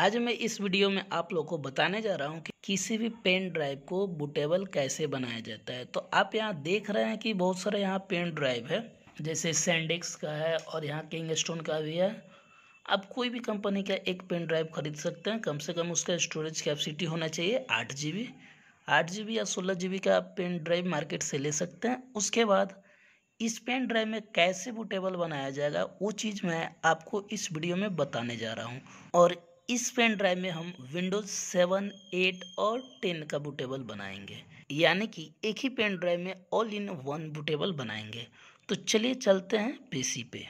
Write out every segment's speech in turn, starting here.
आज मैं इस वीडियो में आप लोग को बताने जा रहा हूँ कि किसी भी पेन ड्राइव को बुटेबल कैसे बनाया जाता है तो आप यहाँ देख रहे हैं कि बहुत सारे यहाँ पेन ड्राइव है जैसे सैंडिक्स का है और यहाँ किंग स्टोन का भी है आप कोई भी कंपनी का एक पेन ड्राइव खरीद सकते हैं कम से कम उसका स्टोरेज कैपेसिटी होना चाहिए आठ जी बी आठ जी बी या सोलह जी बी का आप पेन ड्राइव मार्केट से ले सकते हैं उसके बाद इस पेन ड्राइव में कैसे बुटेबल बनाया जाएगा वो चीज़ मैं आपको इस वीडियो में बताने जा रहा हूँ और इस पेन ड्राइव में हम विंडोज सेवन एट और टेन का बुटेबल बनाएंगे यानी कि एक ही पेन ड्राइव में ऑल इन वन बुटेबल बनाएंगे तो चलिए चलते हैं पीसी पे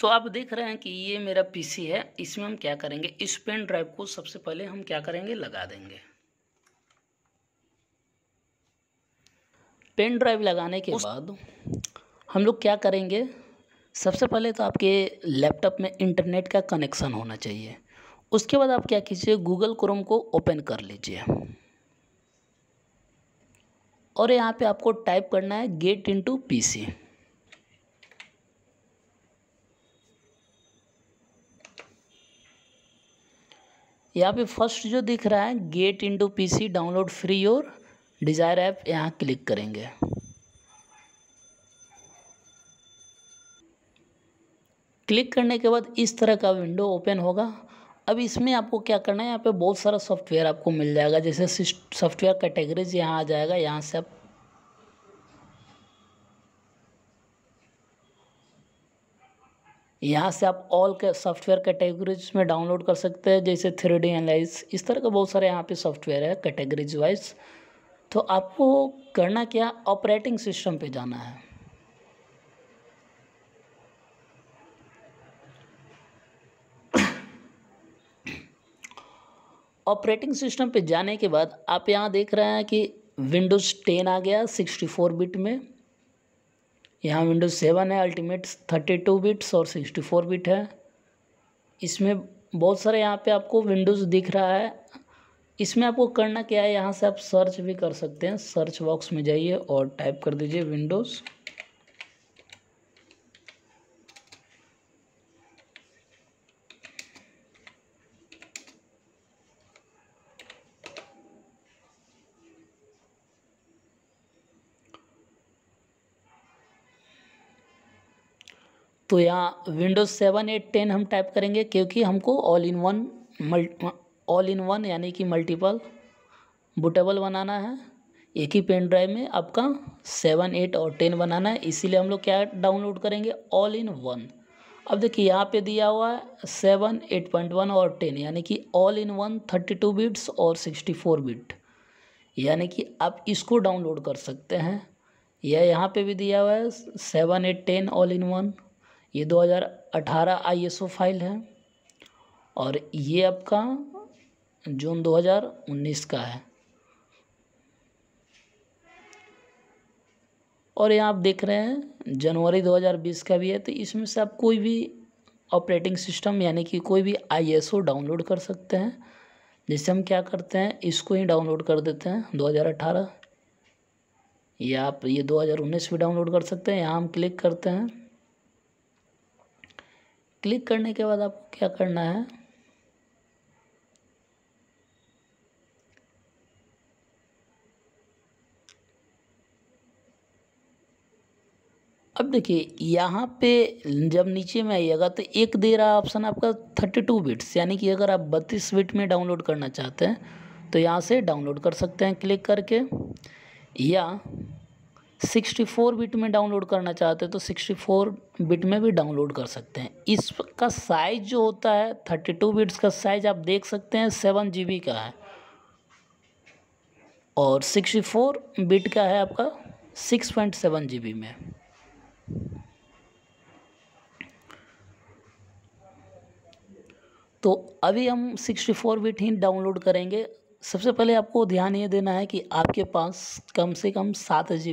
तो आप देख रहे हैं कि ये मेरा पीसी है इसमें हम क्या करेंगे इस पेन ड्राइव को सबसे पहले हम क्या करेंगे लगा देंगे पेन ड्राइव लगाने के बाद हम लोग क्या करेंगे सबसे पहले तो आपके लैपटॉप में इंटरनेट का कनेक्शन होना चाहिए उसके बाद आप क्या कीजिए गूगल क्रोम को ओपन कर लीजिए और यहाँ पे आपको टाइप करना है गेट इनटू पीसी यहाँ पे फर्स्ट जो दिख रहा है get into PC download free और डिज़ायर ऐप यहाँ क्लिक करेंगे क्लिक करने के बाद इस तरह का विंडो ओपन होगा अब इसमें आपको क्या करना है यहाँ पे बहुत सारा सॉफ्टवेयर आपको मिल जाएगा जैसे सॉफ्टवेयर कैटेगरीज यहाँ आ जाएगा यहाँ से आप यहाँ से आप ऑल के सॉफ्टवेयर कैटेगरीज में डाउनलोड कर सकते हैं जैसे थ्री डी एनलाइज इस तरह का बहुत सारे यहाँ पे सॉफ्टवेयर है कैटेगरीज वाइज तो आपको करना क्या ऑपरेटिंग सिस्टम पे जाना है ऑपरेटिंग सिस्टम पे जाने के बाद आप यहाँ देख रहे हैं कि विंडोज़ टेन आ गया सिक्सटी फोर बिट में यहाँ विंडोज़ सेवन है अल्टीमेट थर्टी टू बिट्स और सिक्सटी फोर बिट है इसमें बहुत सारे यहाँ पे आपको विंडोज़ दिख रहा है इसमें आपको करना क्या है यहाँ से आप सर्च भी कर सकते हैं सर्च बॉक्स में जाइए और टाइप कर दीजिए विंडोज़ तो यहाँ विंडोज़ सेवन एट टेन हम टाइप करेंगे क्योंकि हमको all in one multi all in one यानी कि मल्टीपल बुटेबल बनाना है एक ही पेन ड्राइव में आपका सेवन एट और टेन बनाना है इसीलिए हम लोग क्या डाउनलोड करेंगे ऑल इन वन अब देखिए यहाँ पे दिया हुआ है सेवन एट पॉइंट वन और टेन यानी कि all in one thirty two bits और सिक्सटी फोर बिट यानी कि आप इसको डाउनलोड कर सकते हैं या यहाँ पे भी दिया हुआ है seven eight ten all in one ये 2018 आईएसओ फाइल है और ये आपका जून 2019 का है और यहाँ आप देख रहे हैं जनवरी 2020 का भी है तो इसमें से आप कोई भी ऑपरेटिंग सिस्टम यानी कि कोई भी आईएसओ डाउनलोड कर सकते हैं जैसे हम क्या करते हैं इसको ही डाउनलोड कर देते हैं 2018 या आप ये 2019 भी डाउनलोड कर सकते हैं यहाँ हम क्लिक करते हैं क्लिक करने के बाद आपको क्या करना है अब देखिए यहाँ पे जब नीचे में आइएगा तो एक दे रहा ऑप्शन आपका थर्टी टू बिट्स यानी कि अगर आप बत्तीस बिट में डाउनलोड करना चाहते हैं तो यहाँ से डाउनलोड कर सकते हैं क्लिक करके या सिक्सटी फोर बिट में डाउनलोड करना चाहते हैं तो सिक्सटी फोर बिट में भी डाउनलोड कर सकते हैं इसका साइज जो होता है थर्टी टू बिट्स का साइज आप देख सकते हैं सेवन जी बी का है और सिक्सटी फोर बिट का है आपका six point seven G B में तो अभी हम सिक्सटी फोर बिट ही डाउनलोड करेंगे सबसे पहले आपको ध्यान ये देना है कि आपके पास कम से कम सात जी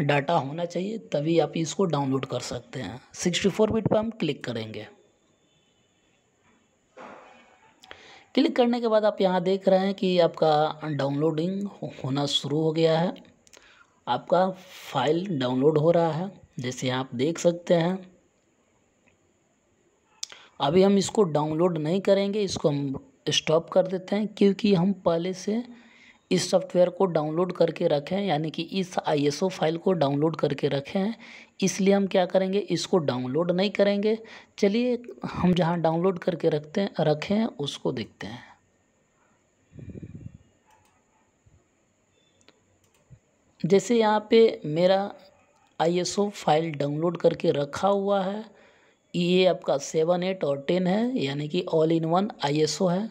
डाटा होना चाहिए तभी आप इसको डाउनलोड कर सकते हैं सिक्सटी फोर बिट पर हम क्लिक करेंगे क्लिक करने के बाद आप यहाँ देख रहे हैं कि आपका डाउनलोडिंग होना शुरू हो गया है आपका फाइल डाउनलोड हो रहा है जैसे आप देख सकते हैं अभी हम इसको डाउनलोड नहीं करेंगे इसको हम स्टॉप कर देते हैं क्योंकि हम पहले से इस सॉफ्टवेयर को डाउनलोड करके रखें यानी कि इस आईएसओ फाइल को डाउनलोड करके रखे हैं इसलिए हम क्या करेंगे इसको डाउनलोड नहीं करेंगे चलिए हम जहाँ डाउनलोड करके रखते हैं रखे हैं उसको देखते हैं जैसे यहाँ पे मेरा आईएसओ फाइल डाउनलोड करके रखा हुआ है ये आपका सेवन एट और टेन है यानी कि ऑल इन वन आईएसओ है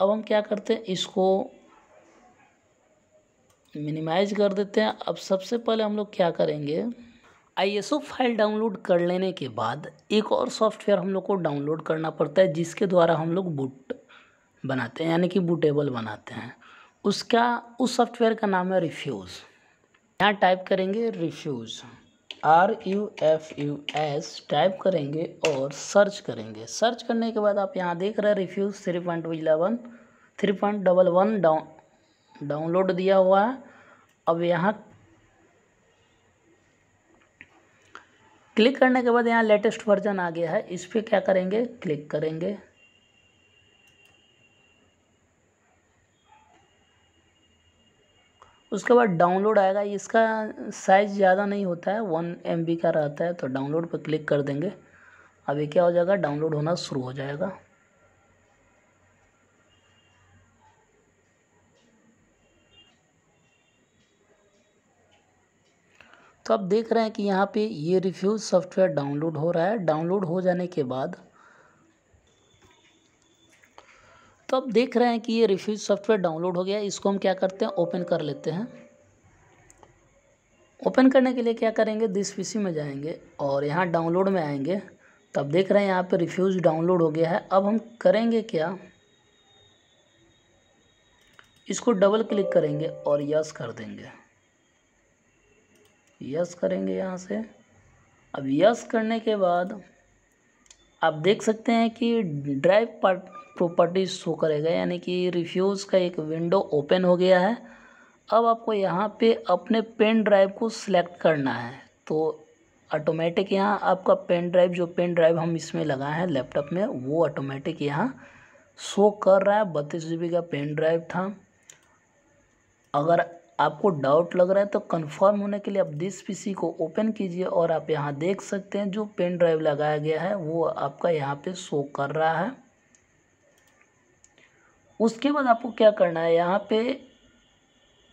अब हम क्या करते हैं इसको मिनिमाइज कर देते हैं अब सबसे पहले हम लोग क्या करेंगे आईएसओ फाइल डाउनलोड कर लेने के बाद एक और सॉफ्टवेयर हम लोग को डाउनलोड करना पड़ता है जिसके द्वारा हम लोग बुट बनाते हैं यानी कि बुटेबल बनाते हैं उसका उस सॉफ्टवेयर का नाम है रिफ्यूज़ यहाँ टाइप करेंगे Rufus R U F U S type करेंगे और सर्च करेंगे सर्च करने के बाद आप यहाँ देख रहे हैं Rufus three point eleven three point double one down download दिया हुआ है अब यहाँ क्लिक करने के बाद यहाँ लेटेस्ट वर्जन आ गया है इस पर क्या करेंगे क्लिक करेंगे उसके बाद डाउनलोड आएगा इसका साइज़ ज़्यादा नहीं होता है वन एम का रहता है तो डाउनलोड पर क्लिक कर देंगे अब ये क्या हो जाएगा डाउनलोड होना शुरू हो जाएगा तो आप देख रहे हैं कि यहाँ पे ये रिफ्यूज़ सॉफ्टवेयर डाउनलोड हो रहा है डाउनलोड हो जाने के बाद तो अब देख रहे हैं कि ये रिफ्यूज सॉफ्टवेयर डाउनलोड हो गया इसको हम क्या करते हैं ओपन कर लेते हैं ओपन करने के लिए क्या करेंगे दिस पीसी में जाएंगे और यहाँ डाउनलोड में आएंगे तब तो देख रहे हैं यहाँ पे रिफ्यूज़ डाउनलोड हो गया है अब हम करेंगे क्या इसको डबल क्लिक करेंगे और यस कर देंगे यस करेंगे यहाँ से अब यस करने के बाद आप देख सकते हैं कि ड्राइव पार्ट प्रॉपर्टीज शो करेगा यानी कि रिफ्यूज़ का एक विंडो ओपन हो गया है अब आपको यहाँ पे अपने पेन ड्राइव को सिलेक्ट करना है तो ऑटोमेटिक यहाँ आपका पेन ड्राइव जो पेन ड्राइव हम इसमें लगाए हैं लैपटॉप में वो ऑटोमेटिक यहाँ शो कर रहा है बत्तीस जी का पेन ड्राइव था अगर आपको डाउट लग रहा है तो कंफर्म होने के लिए आप दिस पीसी को ओपन कीजिए और आप यहाँ देख सकते हैं जो पेन ड्राइव लगाया गया है वो आपका यहाँ पे शो कर रहा है उसके बाद आपको क्या करना है यहाँ पे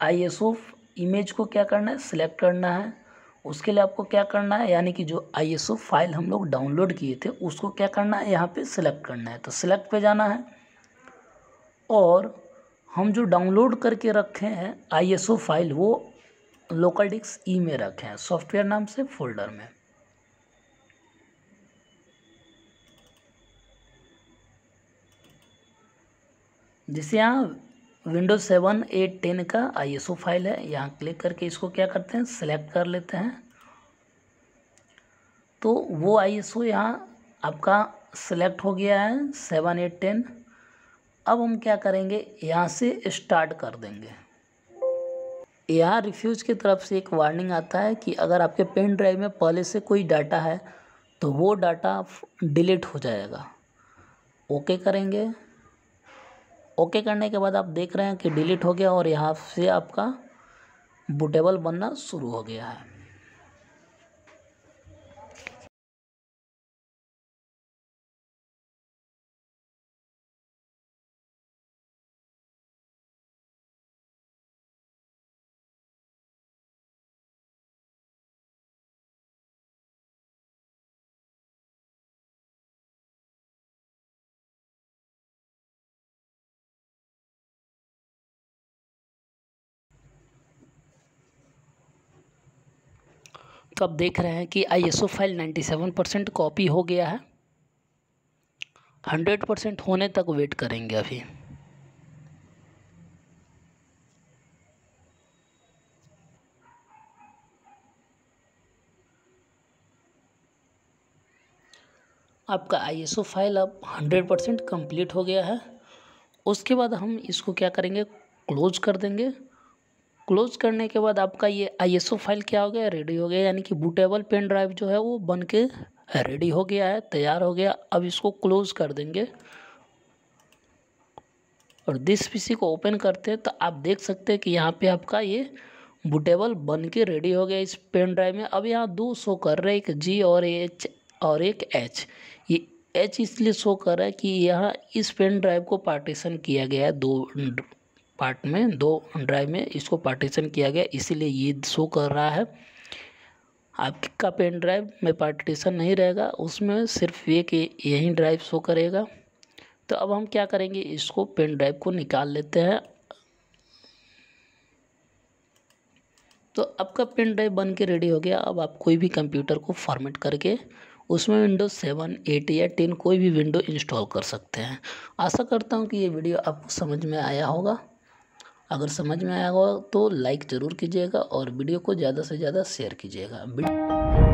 आई एस ओफ इमेज को क्या करना है सिलेक्ट करना है उसके लिए आपको क्या करना है यानी कि जो आई एस ओ फाइल हम लोग डाउनलोड किए थे उसको क्या करना है यहाँ पे सिलेक्ट करना है तो सिलेक्ट पे जाना है और हम जो डाउनलोड करके रखे हैं आई एस ओ फाइल वो लोकल डिस्क ई में रखे हैं सॉफ्टवेयर नाम से फोल्डर में जैसे यहाँ विंडोज सेवन एट टेन का आईएसओ फाइल है यहाँ क्लिक करके इसको क्या करते हैं सेलेक्ट कर लेते हैं तो वो आईएसओ यहाँ आपका सेलेक्ट हो गया है सेवन एट टेन अब हम क्या करेंगे यहाँ से स्टार्ट कर देंगे यहाँ रिफ्यूज की तरफ से एक वार्निंग आता है कि अगर आपके पेन ड्राइव में पहले से कोई डाटा है तो वो डाटा डिलीट हो जाएगा ओके करेंगे ओके करने के बाद आप देख रहे हैं कि डिलीट हो गया और यहाँ से आपका बुटेबल बनना शुरू हो गया है तो आप देख रहे हैं कि आईएसओ फाइल 97 परसेंट कॉपी हो गया है 100 परसेंट होने तक वेट करेंगे अभी आपका आईएसओ फाइल अब 100 परसेंट कम्प्लीट हो गया है उसके बाद हम इसको क्या करेंगे क्लोज कर देंगे क्लोज करने के बाद आपका ये आई फाइल क्या हो गया रेडी हो गया यानी कि बूटेबल पेन ड्राइव जो है वो बन के रेडी हो गया है तैयार हो गया अब इसको क्लोज कर देंगे और दिस पीसी को ओपन करते हैं तो आप देख सकते हैं कि यहाँ पे आपका ये बुटेबल बन के रेडी हो गया इस पेन ड्राइव में अब यहाँ दो शो कर रहे एक जी और एच और एक एच ये एच इसलिए शो कर रहा है कि यहाँ इस पेन ड्राइव को पार्टीशन किया गया है दो पार्ट में दो ड्राइव में इसको पार्टीशन किया गया इसीलिए ये शो कर रहा है आपका पेन ड्राइव में पार्टीशन नहीं रहेगा उसमें सिर्फ ये कि यही ड्राइव शो करेगा तो अब हम क्या करेंगे इसको पेन ड्राइव को निकाल लेते हैं तो आपका पेन ड्राइव बन के रेडी हो गया अब आप कोई भी कंप्यूटर को फॉर्मेट करके उसमें विंडोज़ सेवन एट या टेन कोई भी विंडो इंस्टॉल कर सकते हैं आशा करता हूँ कि ये वीडियो आपको समझ में आया होगा अगर समझ में आया हो तो लाइक ज़रूर कीजिएगा और वीडियो को ज़्यादा से ज़्यादा शेयर कीजिएगा